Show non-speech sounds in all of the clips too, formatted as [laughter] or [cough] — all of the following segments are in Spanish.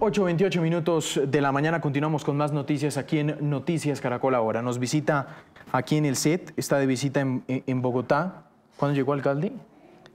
8.28 minutos de la mañana, continuamos con más noticias aquí en Noticias Caracol ahora. Nos visita aquí en el set, está de visita en, Bogotá. ¿Cuándo llegó alcalde?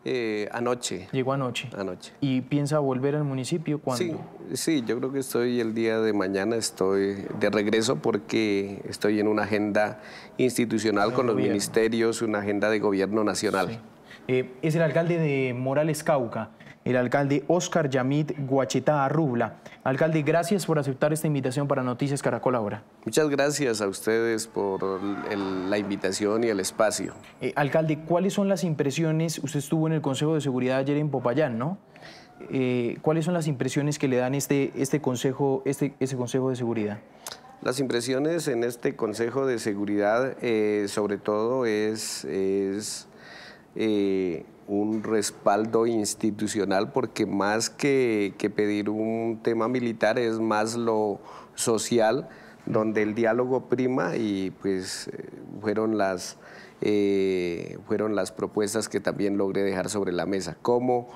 Eh, anoche. Llegó anoche. Anoche. ¿Y piensa volver al municipio cuándo? Sí, sí, yo creo que estoy el día de mañana, estoy de regreso porque estoy en una agenda institucional con los ministerios, una agenda de gobierno nacional. Eh, es el alcalde de Morales Cauca el alcalde Oscar Yamit Guachetá Arrubla. Alcalde, gracias por aceptar esta invitación para Noticias Caracol ahora. Muchas gracias a ustedes por la invitación y el espacio. Eh, alcalde, ¿cuáles son las impresiones? Usted estuvo en el Consejo de Seguridad ayer en Popayán, ¿no? Eh, ¿Cuáles son las impresiones que le dan este, este, consejo, este, ese Consejo de Seguridad? Las impresiones en este Consejo de Seguridad, eh, sobre todo, es, es eh, un respaldo institucional, porque más que, pedir un tema militar es más lo social, donde el diálogo prima y pues eh, fueron las, eh, fueron las propuestas que también logré dejar sobre la mesa. ¿Cómo?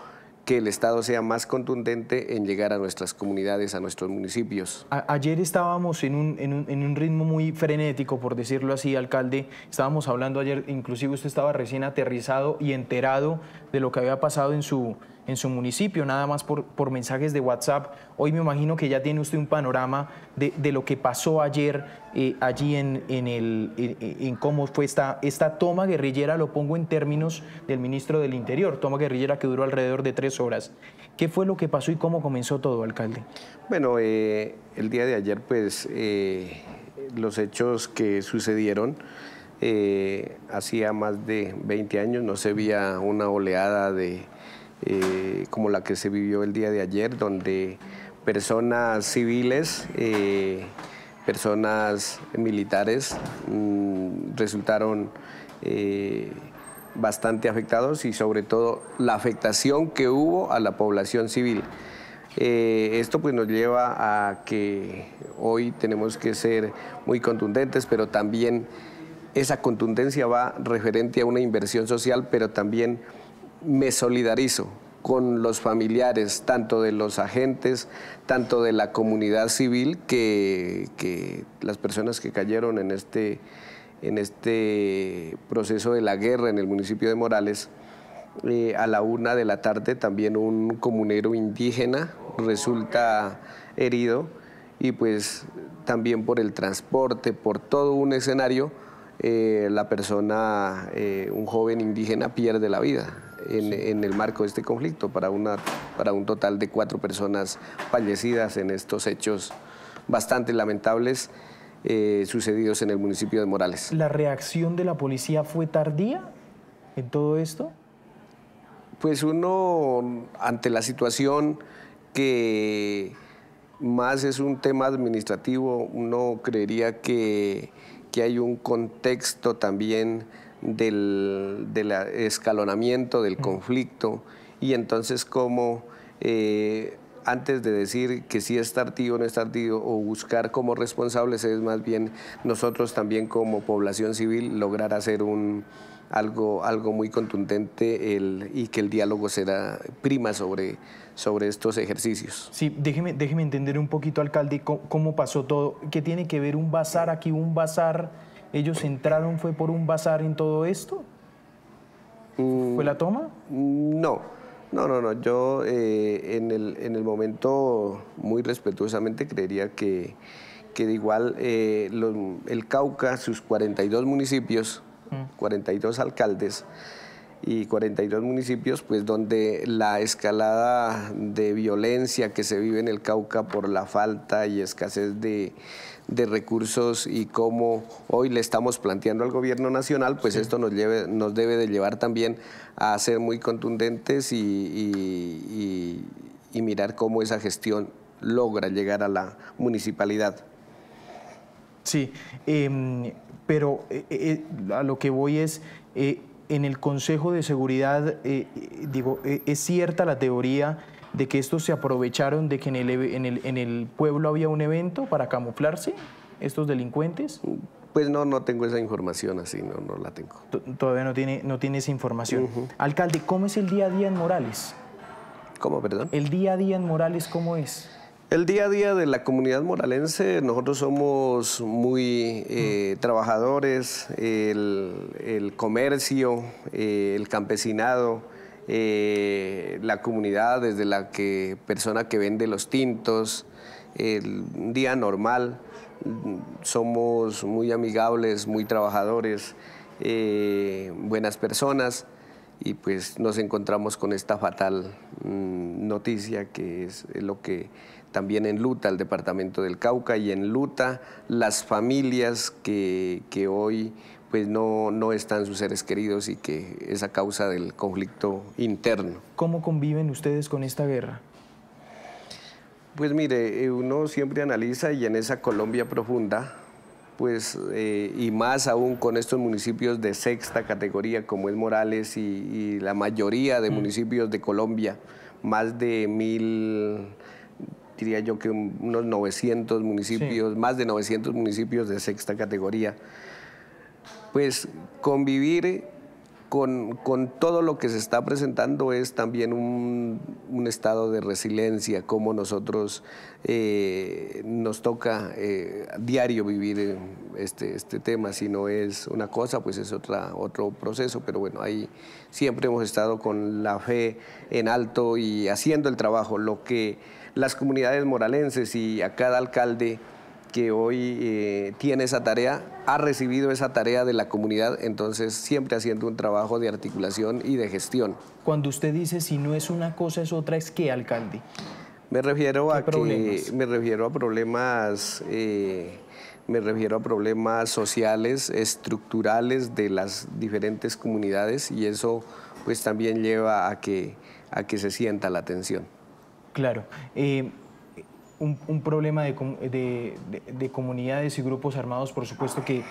que el Estado sea más contundente en llegar a nuestras comunidades, a nuestros municipios. ayer estábamos en un, en un, ritmo muy frenético, por decirlo así, alcalde. Estábamos hablando ayer, inclusive usted estaba recién aterrizado y enterado de lo que había pasado en su, en su municipio, nada más por, por mensajes de WhatsApp. Hoy me imagino que ya tiene usted un panorama de, lo que pasó ayer eh, allí en, en, el, en, cómo fue esta, esta toma guerrillera, lo pongo en términos del ministro del Interior, toma guerrillera que duró alrededor de tres horas. ¿Qué fue lo que pasó y cómo comenzó todo, alcalde? Bueno, eh, el día de ayer, pues, eh, los hechos que sucedieron, hacía más de 20 años no se veía una oleada de eh, como la que se vivió el día de ayer, donde personas civiles, eh, personas militares mm, resultaron eh, bastante afectados y sobre todo la afectación que hubo a la población civil. esto pues nos lleva a que hoy tenemos que ser muy contundentes, pero también esa contundencia va referente a una inversión social, pero también me solidarizo con los familiares, tanto de los agentes, tanto de la comunidad civil, que, las personas que cayeron en este, en este proceso de la guerra en el municipio de Morales. Eh, a la una de la tarde también un comunero indígena resulta herido y pues también por el transporte, por todo un escenario, eh, la persona, eh, un joven indígena pierde la vida en, el marco de este conflicto, para, una, para un total de cuatro personas fallecidas en estos hechos bastante lamentables eh, sucedidos en el municipio de Morales. ¿La reacción de la policía fue tardía en todo esto? Pues uno, ante la situación que más es un tema administrativo, uno creería que, que hay un contexto también del, escalonamiento, del mm. conflicto, y entonces como eh, antes de decir que sí es tardío o no es tardío, o buscar como responsables, es más bien nosotros también como población civil lograr hacer algo, algo muy contundente y que el diálogo será prima sobre, sobre estos ejercicios. Sí, déjeme, entender un poquito, alcalde, cómo pasó todo. ¿Qué tiene que ver un bazar aquí, un bazar? ¿Ellos entraron, fue por un bazar en todo esto? ¿Fue la toma? Mm, no, no, no, no. Yo eh, en, el, momento muy respetuosamente creería que, que de igual eh, el Cauca, sus 42 municipios, 42 mm. alcaldes y 42 municipios, pues donde la escalada de violencia que se vive en el Cauca por la falta y escasez de de recursos y cómo hoy le estamos planteando al gobierno nacional, pues esto nos, lleve, nos debe de llevar también a ser muy contundentes y, mirar cómo esa gestión logra llegar a la municipalidad. Sí, em, pero eh, eh, a lo que voy es, eh, en el Consejo de Seguridad, digo, es cierta la teoría de que estos se aprovecharon de que en el, pueblo había un evento para camuflarse, estos delincuentes? Pues no, no tengo esa información así, no, no la tengo. Todavía no tiene, no tiene esa información. Alcalde, ¿cómo es el día a día en Morales? ¿Cómo, perdón? El día a día en Morales, ¿cómo es? El día a día de la comunidad moralense, nosotros somos muy eh, trabajadores, el, comercio, eh, el campesinado, eh, la comunidad, desde la que persona que vende los tintos, el un día normal, somos muy amigables, muy trabajadores, eh, buenas personas y pues nos encontramos con esta fatal mm, noticia que es lo que también enluta el departamento del Cauca y enluta las familias que, hoy pues no, no están sus seres queridos y que es a causa del conflicto interno. ¿Cómo conviven ustedes con esta guerra? Pues mire, eh, uno siempre analiza y en esa Colombia profunda pues, eh, y más aún con estos municipios de sexta categoría como es Morales y, la mayoría de mm. municipios de Colombia, más de mil, diría yo que unos 900 municipios, más de 900 municipios de sexta categoría, pues convivir con, todo lo que se está presentando es también un, estado de resiliencia, como nosotros eh, nos toca eh, diario vivir eh, este, este, tema. Si no es una cosa, pues es otra, otro proceso. Pero bueno, ahí siempre hemos estado con la fe en alto y haciendo el trabajo, lo que las comunidades moralenses y a cada alcalde que hoy eh, tiene esa tarea, ha recibido esa tarea de la comunidad, entonces siempre haciendo un trabajo de articulación y de gestión. Cuando usted dice si no es una cosa es otra, ¿es qué, alcalde? Me refiero a problemas? que me refiero a problemas eh, me refiero a problemas sociales, estructurales de las diferentes comunidades y eso pues también lleva a que, a que se sienta la atención. Claro. Eh, un, problema de, comunidades y grupos armados, por supuesto, que,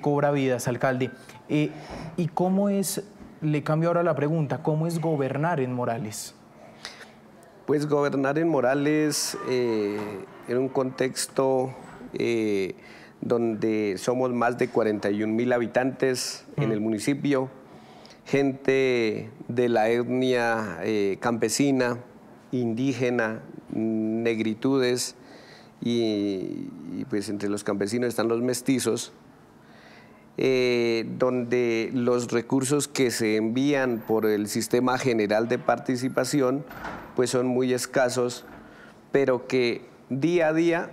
cobra vidas, alcalde. Eh, ¿Y cómo es, le cambio ahora la pregunta, cómo es gobernar en Morales? Pues gobernar en Morales eh, en un contexto eh, donde somos más de 41 mil habitantes en el municipio, gente de la etnia campesina, indígena, negritudes y, pues entre los campesinos están los mestizos, eh, donde los recursos que se envían por el sistema general de participación pues son muy escasos, pero que día a día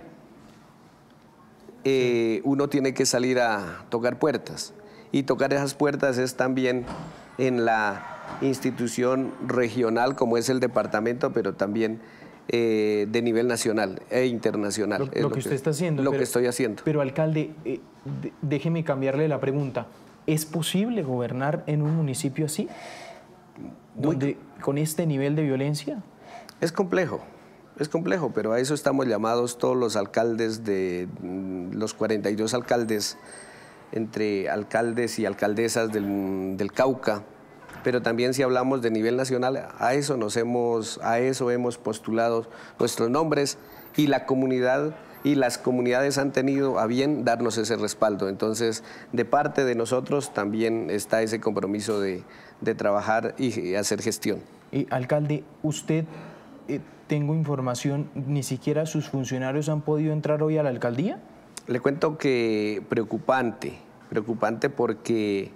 eh, uno tiene que salir a tocar puertas. Y tocar esas puertas es también en la institución regional como es el departamento, pero también eh, de nivel nacional e internacional. Lo, que, usted está haciendo. Lo que estoy haciendo. Pero, alcalde, eh, déjeme cambiarle la pregunta. ¿Es posible gobernar en un municipio así? ¿Con este nivel de violencia? Es complejo. Es complejo, pero a eso estamos llamados todos los alcaldes de mm, los 42 alcaldes, entre alcaldes y alcaldesas del, del Cauca, pero también si hablamos de nivel nacional, a eso nos hemos, a eso hemos postulado nuestros nombres y la comunidad y las comunidades han tenido a bien darnos ese respaldo. Entonces, de parte de nosotros también está ese compromiso de, trabajar y hacer gestión. y alcalde, usted, eh, tengo información, ni siquiera sus funcionarios han podido entrar hoy a la alcaldía. Le cuento que preocupante, preocupante porque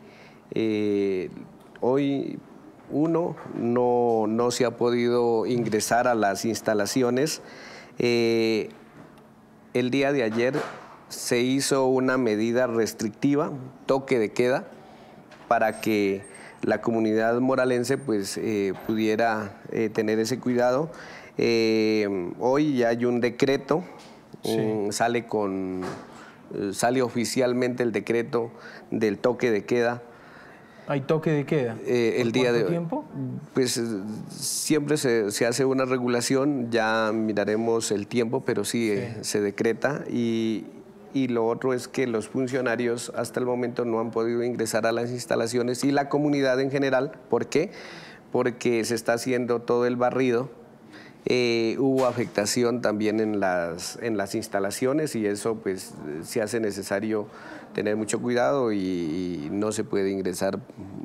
eh, Hoy uno no, se ha podido ingresar a las instalaciones. Eh, el día de ayer se hizo una medida restrictiva, toque de queda, para que la comunidad moralense pues, eh, pudiera eh, tener ese cuidado. hoy ya hay un decreto, sale, con, sale oficialmente el decreto del toque de queda ¿Hay toque de queda? Eh, el día de tiempo? Pues eh, siempre se, hace una regulación, ya miraremos el tiempo, pero eh, sí, se decreta y, y lo otro es que los funcionarios hasta el momento no han podido ingresar a las instalaciones y la comunidad en general. ¿Por qué? Porque se está haciendo todo el barrido eh, hubo afectación también en las, en las instalaciones y eso pues se hace necesario tener mucho cuidado y, no se puede ingresar,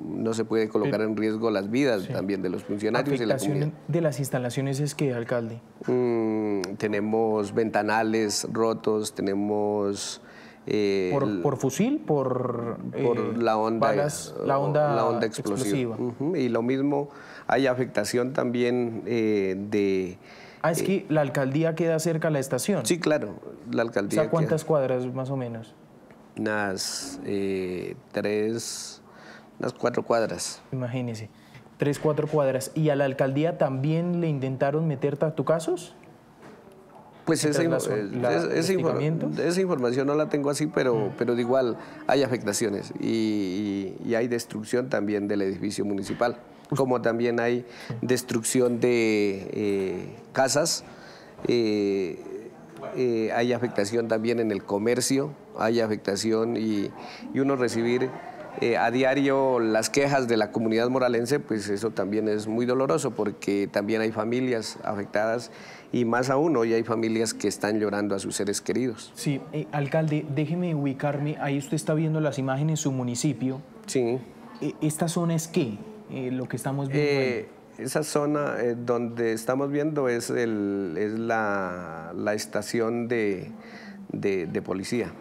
no se puede colocar en riesgo las vidas también de los funcionarios y la comunidad. de las instalaciones es que, alcalde? Mm, tenemos ventanales rotos, tenemos... Eh, por, fusil, eh, por, la, onda, balas, la, onda explosiva. Y lo mismo, hay afectación también eh, de... Ah, es que la alcaldía queda cerca a la estación. Sí, claro, la alcaldía. O sea, ¿cuántas cuadras más o menos? Unas tres, unas cuatro cuadras. Imagínese, tres, cuatro cuadras. ¿Y a la alcaldía también le intentaron meter casos pues esa, eh, esa, información no la tengo así, pero, mm. pero de igual hay afectaciones y, hay destrucción también del edificio municipal, como también hay destrucción de eh, casas, eh, hay afectación también en el comercio, hay afectación y, y uno recibir eh, a diario las quejas de la comunidad moralense, pues eso también es muy doloroso porque también hay familias afectadas y más aún hoy hay familias que están llorando a sus seres queridos. Sí, eh, alcalde, déjeme ubicarme, ahí usted está viendo las imágenes, su municipio. Sí. Eh, ¿Esta zona es qué? lo que estamos viendo. esa zona donde estamos viendo es, el, es la, estación de, policía.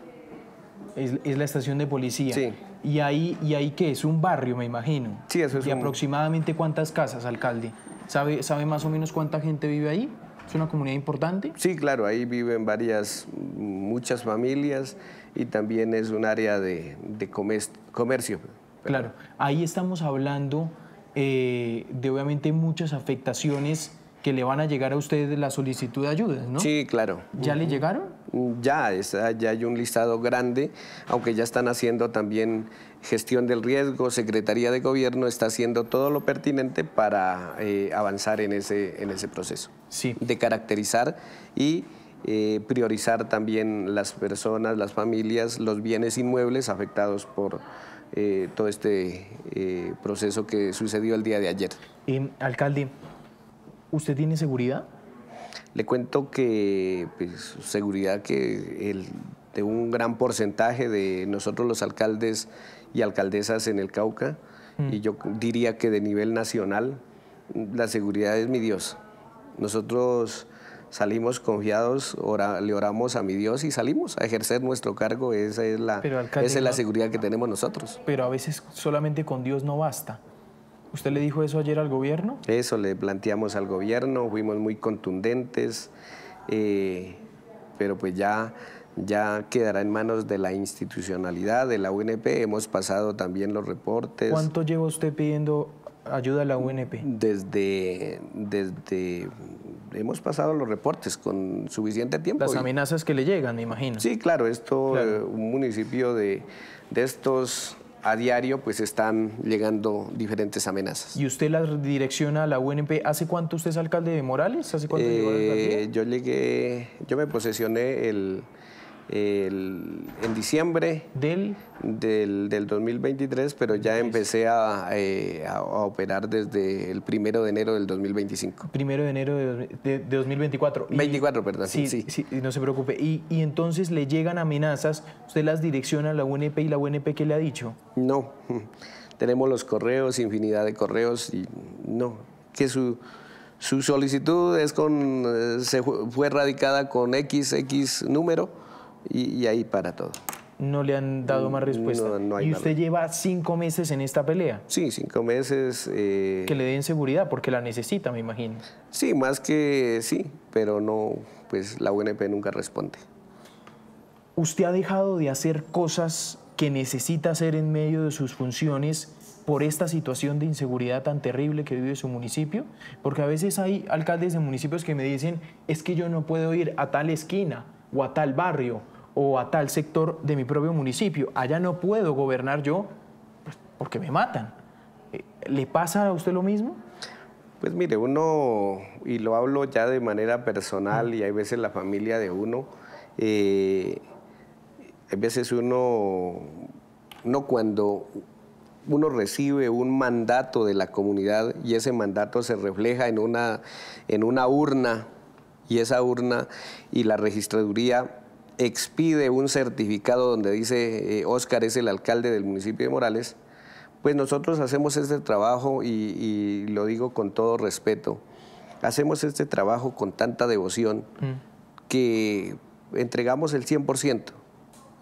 Es, es la estación de policía. Sí. ¿Y ahí, y ahí qué? Es un barrio, me imagino. Sí, eso es ¿Y aproximadamente cuántas casas, alcalde? ¿Sabe, ¿Sabe más o menos cuánta gente vive ahí? ¿Es una comunidad importante? Sí, claro, ahí viven varias, muchas familias y también es un área de, comercio. Claro, ahí estamos hablando eh, de obviamente muchas afectaciones que le van a llegar a ustedes la solicitud de ayudas, ¿no? Sí, claro. ¿Ya le mm, llegaron? Mm, ya, ah, ya hay un listado grande, aunque ya están haciendo también gestión del riesgo, Secretaría de Gobierno está haciendo todo lo pertinente para eh, avanzar en ese, en ese proceso. Sí. De caracterizar y eh, priorizar también las personas, las familias, los bienes inmuebles afectados por eh, todo este proceso que sucedió el día de ayer. Y, alcalde, ¿Usted tiene seguridad? Le cuento que pues, seguridad que el, de un gran porcentaje de nosotros los alcaldes y alcaldesas en el Cauca, y mm. yo diría que de nivel nacional, la seguridad es mi Dios. Nosotros salimos confiados, le oramos a mi Dios y salimos a ejercer nuestro cargo. Esa es la, esa es la seguridad que tenemos nosotros. Pero a veces solamente con Dios no basta. ¿Usted le dijo eso ayer al gobierno? Eso le planteamos al gobierno, fuimos muy contundentes, eh, pero pues ya, ya quedará en manos de la institucionalidad, de la UNP. Hemos pasado también los reportes. ¿Cuánto lleva usted pidiendo ayuda a la UNP? Desde, desde hemos pasado los reportes con suficiente tiempo. Las amenazas que le llegan, me imagino. Sí, claro, esto, eh, un municipio de, de estos a diario pues están llegando diferentes amenazas. ¿Y usted la direcciona a la UNP? ¿Hace cuánto usted es alcalde de Morales? ¿Hace cuánto llegó eh, Yo llegué, yo me posesioné el en diciembre del, del, 2023, pero ya empecé eh, a, operar desde el primero de enero del 2025. Primero de enero de, 2024. 24, perdón. Sí, sí. no se preocupe. Y, entonces le llegan amenazas, ¿usted las direcciona a la UNP y la UNP qué le ha dicho? No, [laughs] tenemos los correos, infinidad de correos y no, que su... solicitud es con, eh, fue radicada con XX número, y, ahí para todo. No le han dado más mm, respuesta. No, y usted lleva cinco meses en esta pelea. Sí, cinco meses. Eh, que le den seguridad, porque la necesita, me imagino. Sí, más que sí, pero no, pues la UNP nunca responde. ¿Usted ha dejado de hacer cosas que necesita hacer en medio de sus funciones por esta situación de inseguridad tan terrible que vive su municipio? Porque a veces hay alcaldes de municipios que me dicen, es que yo no puedo ir a tal esquina, o a tal barrio o a tal sector de mi propio municipio. Allá no puedo gobernar yo pues, porque me matan. Eh, ¿Le pasa a usted lo mismo? Pues mire, uno, y lo hablo ya de manera personal y hay veces la familia de uno, eh, hay veces uno, no cuando uno recibe un mandato de la comunidad y ese mandato se refleja en una, en una urna y esa urna y la registraduría expide un certificado donde dice eh, Óscar es el alcalde del municipio de Morales, pues nosotros hacemos este trabajo y, lo digo con todo respeto, hacemos este trabajo con tanta devoción mm. que entregamos el 100%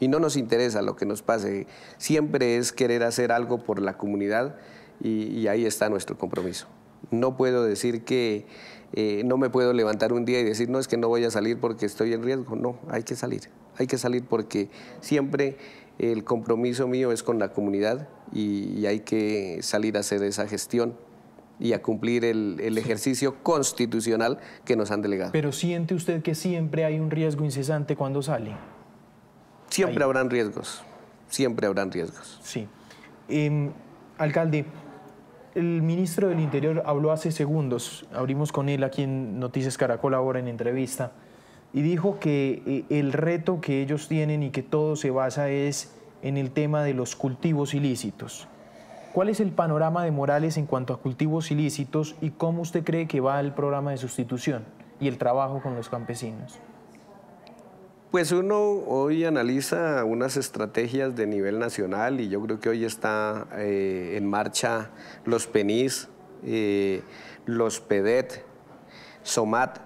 y no nos interesa lo que nos pase. Siempre es querer hacer algo por la comunidad y ahí está nuestro compromiso. No puedo decir que eh, no me puedo levantar un día y decir, no, es que no voy a salir porque estoy en riesgo. No, hay que salir. Hay que salir porque siempre el compromiso mío es con la comunidad y, hay que salir a hacer esa gestión y a cumplir el, ejercicio constitucional que nos han delegado. Pero siente usted que siempre hay un riesgo incesante cuando sale. Siempre habrán riesgos, siempre habrán riesgos. Sí. Em, alcalde, el ministro del Interior habló hace segundos, abrimos con él aquí en Noticias Caracol ahora en entrevista, y dijo que eh, el reto que ellos tienen y que todo se basa es en el tema de los cultivos ilícitos. ¿Cuál es el panorama de Morales en cuanto a cultivos ilícitos y cómo usted cree que va el programa de sustitución y el trabajo con los campesinos? Pues uno hoy analiza unas estrategias de nivel nacional y yo creo que hoy está eh, en marcha los PENIS, eh, los PEDET, SOMAT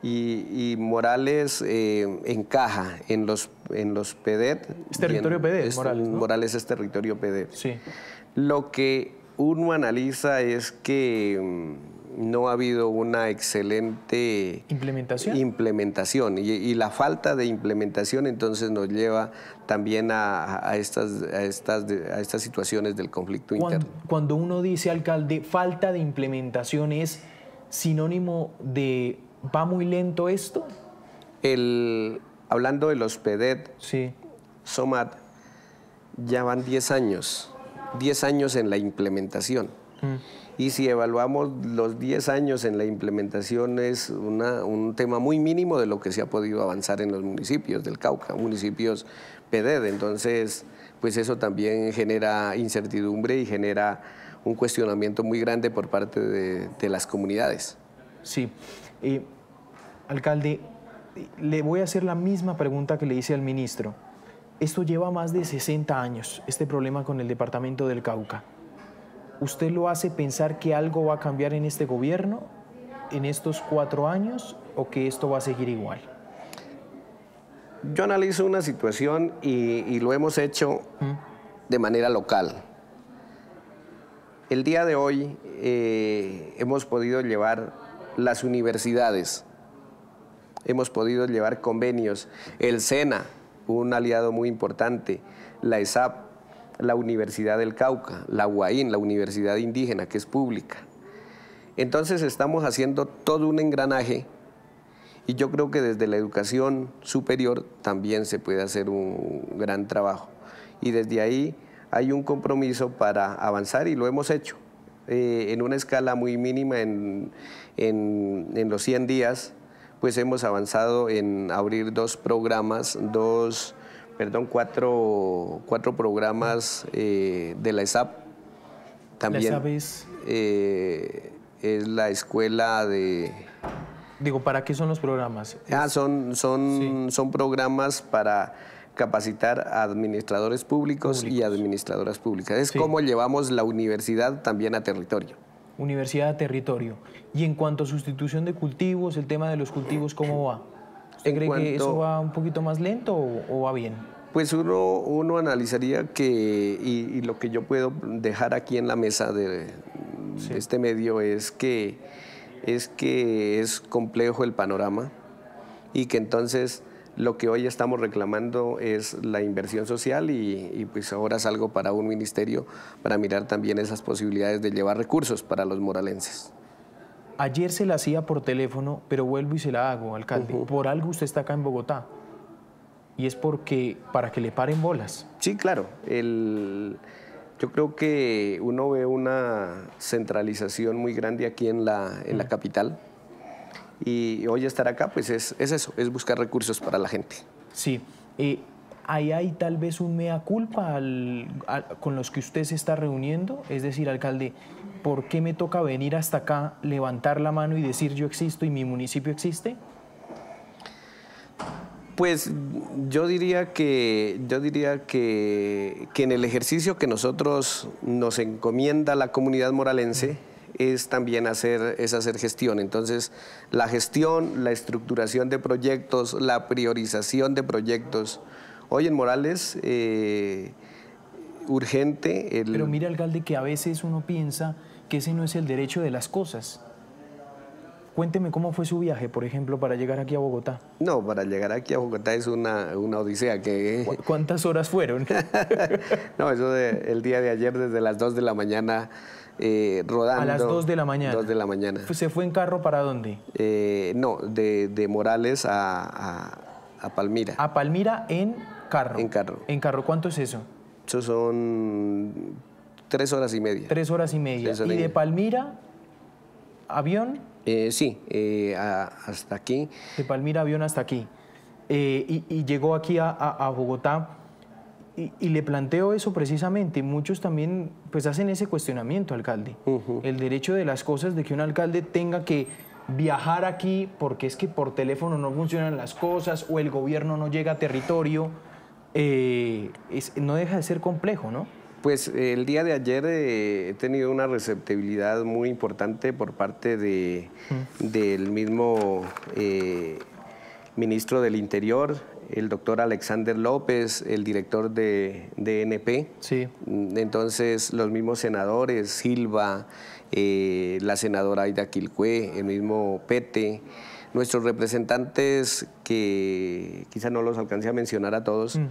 y, Morales eh, encaja en los, en los PEDET. Es territorio PEDET, Morales. Morales es territorio PEDET. Sí. Lo que uno analiza es que mm, no ha habido una excelente implementación. implementación. Y, la falta de implementación entonces nos lleva también a, estas, estas, a estas situaciones del conflicto cuando, interno. Cuando uno dice, alcalde, falta de implementación es sinónimo de va muy lento esto. El, hablando del los e SOMAT, ya van 10 años, 10 años en la implementación. Mm. Y si evaluamos los 10 años en la implementación es un tema muy mínimo de lo que se ha podido avanzar en los municipios del Cauca, municipios PEDED. Entonces, pues eso también genera incertidumbre y genera un cuestionamiento muy grande por parte de, las comunidades. Sí. alcalde, le voy a hacer la misma pregunta que le hice al ministro. Esto lleva más de 60 años, este problema con el departamento del Cauca. ¿usted lo hace pensar que algo va a cambiar en este gobierno, en estos cuatro años, o que esto va a seguir igual? Yo analizo una situación y, lo hemos hecho de manera local. El día de hoy eh, hemos podido llevar las universidades, hemos podido llevar convenios, el SENA, un aliado muy importante, la ESAP, la Universidad del Cauca, la UAIN, la Universidad Indígena, que es pública. Entonces estamos haciendo todo un engranaje y yo creo que desde la educación superior también se puede hacer un gran trabajo. Y desde ahí hay un compromiso para avanzar y lo hemos hecho. Eh, en una escala muy mínima, en, en los 100 días, pues hemos avanzado en abrir dos programas, dos perdón, cuatro, cuatro programas eh, de la ESAP. También, ¿La e ESAP es? Eh, es la escuela de... Digo, ¿para qué son los programas? Ah, son, son, son programas para capacitar a administradores públicos, y administradoras públicas. Es como llevamos la universidad también a territorio. Universidad a territorio. Y en cuanto a sustitución de cultivos, el tema de los cultivos, ¿cómo va? ¿Usted cree que eso va un poquito más lento o, va bien? Pues uno, uno analizaría que, y, lo que yo puedo dejar aquí en la mesa de, este medio es que, es que es complejo el panorama y que entonces lo que hoy estamos reclamando es la inversión social y, y, pues ahora salgo para un ministerio para mirar también esas posibilidades de llevar recursos para los moralenses ayer se la hacía por teléfono, pero vuelvo y se la hago, alcalde. Por algo usted está acá en Bogotá. Y es porque, para que le paren bolas. Sí, claro. yo creo que uno ve una centralización muy grande aquí en la, en la mm. capital. Y hoy estar acá, pues es, eso, es buscar recursos para la gente. Sí. Eh, ahí hay tal vez un mea culpa al, con los que usted se está reuniendo, es decir, alcalde, ¿por qué me toca venir hasta acá, levantar la mano y decir yo existo y mi municipio existe? Pues yo diría que yo diría que, en el ejercicio que nosotros nos encomienda la comunidad moralense es también hacer, es hacer gestión. Entonces, la gestión, la estructuración de proyectos, la priorización de proyectos, Hoy en Morales, eh, urgente... Pero mira, alcalde, que a veces uno piensa que ese no es el derecho de las cosas. Cuénteme cómo fue su viaje, por ejemplo, para llegar aquí a Bogotá. No, para llegar aquí a Bogotá es una, odisea que... [laughs] ¿Cuántas horas fueron? [laughs] no, eso de, el día de ayer desde las 2 de la mañana eh, rodando. A las 2 de la mañana. 2 de la mañana. ¿Se fue en carro para dónde? Eh, no, de, Morales a, a Palmira. A Palmira en en carro. ¿En carro cuánto es eso? Eso son tres horas y media. Tres horas y media. ¿Y de Palmira, avión? Eh, sí, eh, hasta aquí. De Palmira, avión hasta aquí. Eh, y, llegó aquí a, Bogotá. Y, le planteo eso precisamente. Muchos también pues hacen ese cuestionamiento, alcalde. El derecho de las cosas de que un alcalde tenga que viajar aquí porque es que por teléfono no funcionan las cosas o el gobierno no llega a territorio. Eh, no deja de ser complejo, ¿no? Pues el día de ayer eh, he tenido una receptibilidad muy importante por parte del mismo eh, ministro del Interior, el doctor Alexander López, el director de DNP. Sí. Entonces, los mismos senadores, Silva, la senadora Aida Quilcue, el mismo Pete nuestros representantes, que quizá no los alcancé a mencionar a todos, mm.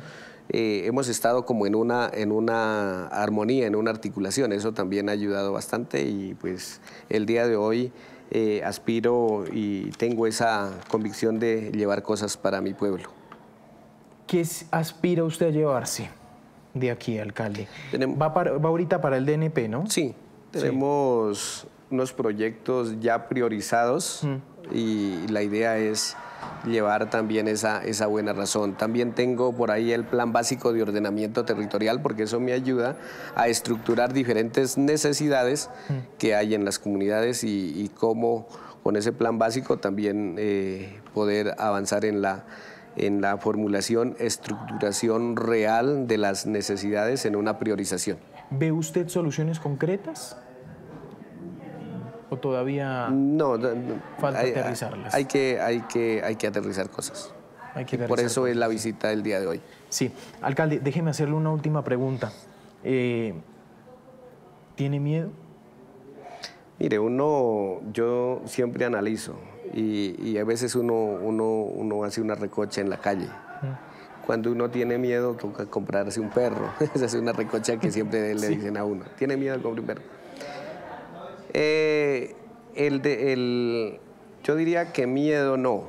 eh, hemos estado como en una, en una armonía, en una articulación. Eso también ha ayudado bastante y pues el día de hoy eh, aspiro y tengo esa convicción de llevar cosas para mi pueblo. ¿Qué aspira usted a llevarse de aquí, alcalde? Va, ahorita para el DNP, ¿no? Sí, tenemos unos proyectos ya priorizados. Mm y la idea es llevar también esa, buena razón. También tengo por ahí el plan básico de ordenamiento territorial porque eso me ayuda a estructurar diferentes necesidades mm. que hay en las comunidades y, cómo con ese plan básico también eh, poder avanzar en la, en la formulación, estructuración real de las necesidades en una priorización. ¿Ve usted soluciones concretas? ¿O todavía no, falta hay, Hay que, hay, que, hay que aterrizar cosas. Por eso es la visita del día de hoy. Sí. Alcalde, déjeme hacerle una última pregunta. Eh, ¿Tiene miedo? Mire, uno, yo siempre analizo y, a veces uno, uno, hace una recocha en la calle. Cuando uno tiene miedo, toca comprarse un perro. [laughs] Esa es una recocha que siempre le dicen a uno. Tiene miedo a comprar un perro. Eh, el de, el, yo diría que miedo no,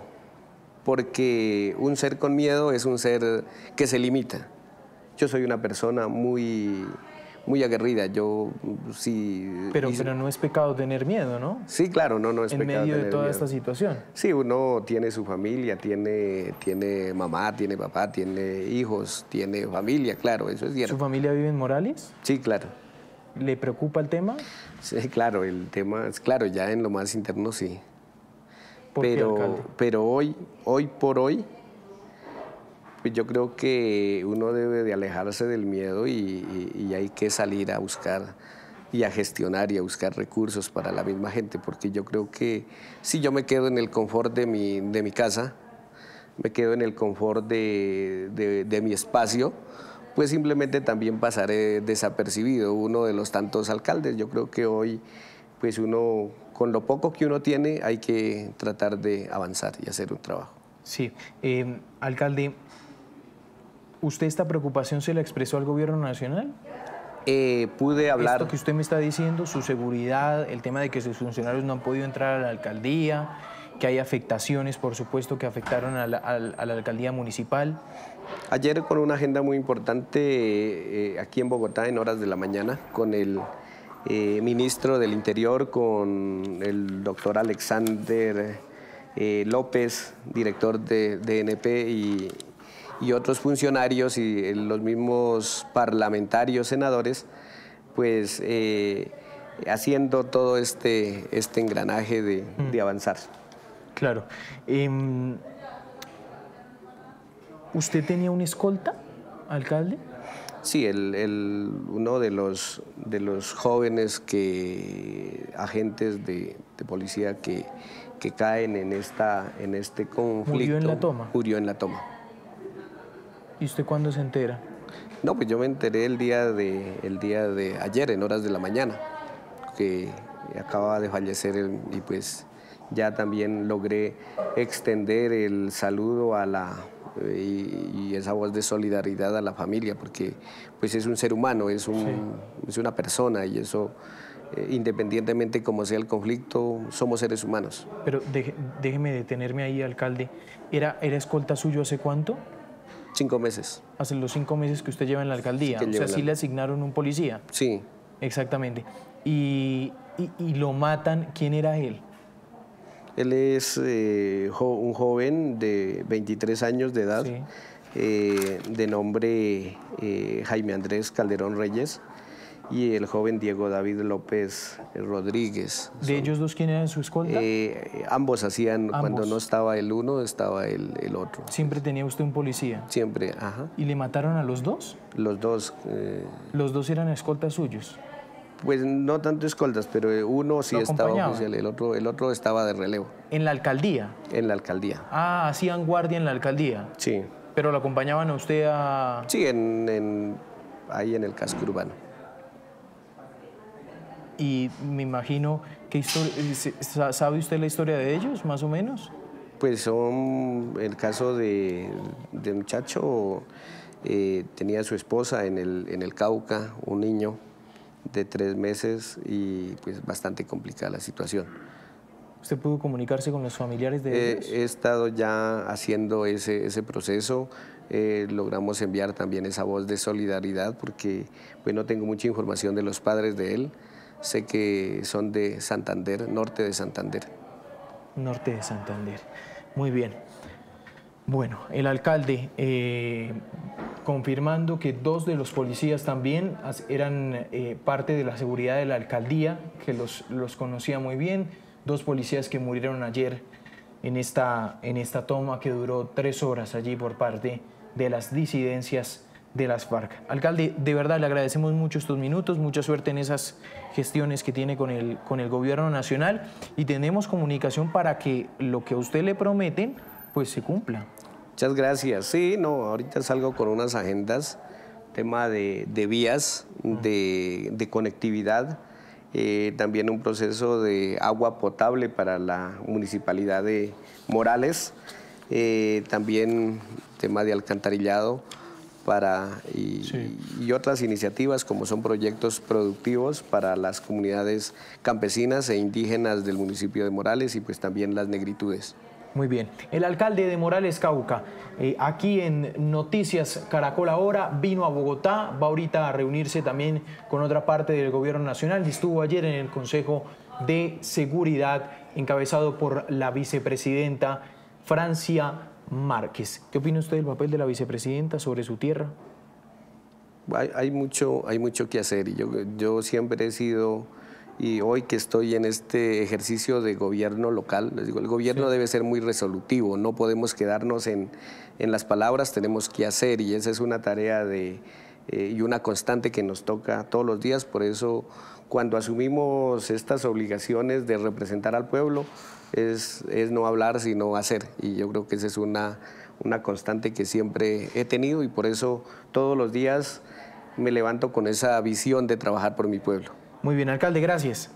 porque un ser con miedo es un ser que se limita. Yo soy una persona muy, muy aguerrida. Yo sí. Pero, pero no es pecado tener miedo, ¿no? Sí, claro, no, no es pecado. En medio de toda esta situación. Sí, uno tiene su familia, tiene, tiene mamá, tiene papá, tiene hijos, tiene familia, claro, eso es cierto. ¿Su familia vive en Morales? Sí, claro. ¿Le preocupa el tema? Sí, claro, el tema, es claro, ya en lo más interno sí. pero, pero hoy, hoy por hoy, pues yo creo que uno debe de alejarse del miedo y, hay que salir a buscar y a gestionar y a buscar recursos para la misma gente, porque yo creo que si yo me quedo en el confort de mi, casa, me quedo en el confort de mi espacio, pues simplemente también pasaré eh, desapercibido, uno de los tantos alcaldes. Yo creo que hoy, pues uno, con lo poco que uno tiene, hay que tratar de avanzar y hacer un trabajo. Sí, eh, alcalde, ¿usted esta preocupación se la expresó al gobierno nacional? Eh, pude hablar... Esto que usted me está diciendo, su seguridad, el tema de que sus funcionarios no han podido entrar a la alcaldía, que hay afectaciones, por supuesto, que afectaron a la, alcaldía municipal. Ayer con una agenda muy importante eh, aquí en Bogotá en horas de la mañana con el eh, ministro del Interior, con el doctor Alexander eh, López, director de DNP y, otros funcionarios y los mismos parlamentarios, senadores, pues haciendo todo este, este engranaje de mm. avanzar. Claro. Em, ¿Usted tenía una escolta, alcalde? Sí, el, uno de los, de los jóvenes que, agentes de, policía que, caen en, esta, en este conflicto. Murió en la toma. Murió en la toma. ¿Y usted cuándo se entera? No, pues yo me enteré el día de, el día de ayer, en horas de la mañana, que acababa de fallecer y pues ya también logré extender el saludo a la eh, y, esa voz de solidaridad a la familia, porque pues es un ser humano, es, un, es una persona y eso, eh, independientemente como sea el conflicto, somos seres humanos. Pero déjeme detenerme ahí, alcalde. ¿Era, ¿Era escolta suyo hace cuánto? Cinco meses. Hace los cinco meses que usted lleva en la alcaldía. o sea, sí le asignaron un policía. Sí. Exactamente. y lo matan. ¿Quién era él? Él es eh, un joven de 23 años de edad, eh, de nombre eh, Jaime Andrés Calderón Reyes y el joven Diego David López Rodríguez. ¿De ellos dos quién eran su escolta? ambos hacían, cuando no estaba el uno, estaba el, otro. ¿Siempre tenía usted un policía? Siempre, ajá. ¿Y le mataron a los dos? Los dos. ¿Los dos eran escoltas suyos? Pues no tanto escoltas, pero eh, uno sí estaba oficial, el otro, el otro estaba de relevo. ¿En la alcaldía? En la alcaldía. Ah, hacían guardia en la alcaldía. Sí. ¿Pero lo acompañaban a usted a...? Sí, en, ahí en el casco urbano. Y me imagino, que eh, ¿sabe usted la historia de ellos, más o menos? Pues son, el caso de, muchacho, eh, tenía su esposa en el, en el Cauca, un niño, de tres meses y pues bastante complicada la situación. ¿Usted pudo comunicarse con los familiares de eh, ellos? he estado ya haciendo ese, ese proceso. Eh, logramos enviar también esa voz de solidaridad porque pues, no tengo mucha información de los padres de él. Sé que son de Santander, norte de Santander. Norte de Santander. Muy bien. Bueno, el alcalde eh, confirmando que dos de los policías también eran eh, parte de la seguridad de la alcaldía, que los, conocía muy bien, dos policías que murieron ayer en esta, en esta toma que duró tres horas allí por parte de las disidencias de las FARC. Alcalde, de verdad le agradecemos mucho estos minutos, mucha suerte en esas gestiones que tiene con el, con el gobierno nacional y tenemos comunicación para que lo que usted le prometen, pues se cumpla. Muchas gracias. Sí, no, ahorita salgo con unas agendas, tema de, vías, de, conectividad, eh, también un proceso de agua potable para la municipalidad de Morales, eh, también tema de alcantarillado para y, y, otras iniciativas como son proyectos productivos para las comunidades campesinas e indígenas del municipio de Morales y pues también las negritudes. Muy bien. El alcalde de Morales Cauca, eh, aquí en Noticias Caracol ahora, vino a Bogotá, va ahorita a reunirse también con otra parte del gobierno nacional y estuvo ayer en el Consejo de Seguridad encabezado por la vicepresidenta Francia Márquez. ¿Qué opina usted del papel de la vicepresidenta sobre su tierra? Hay, mucho, hay mucho que hacer y yo siempre he sido y hoy que estoy en este ejercicio de gobierno local, les digo, el gobierno debe ser muy resolutivo, no podemos quedarnos en, en, las palabras, tenemos que hacer y esa es una tarea de, eh, y una constante que nos toca todos los días, por eso cuando asumimos estas obligaciones de representar al pueblo es, es no hablar sino hacer y yo creo que esa es una, una constante que siempre he tenido y por eso todos los días me levanto con esa visión de trabajar por mi pueblo. Muy bien, alcalde, gracias.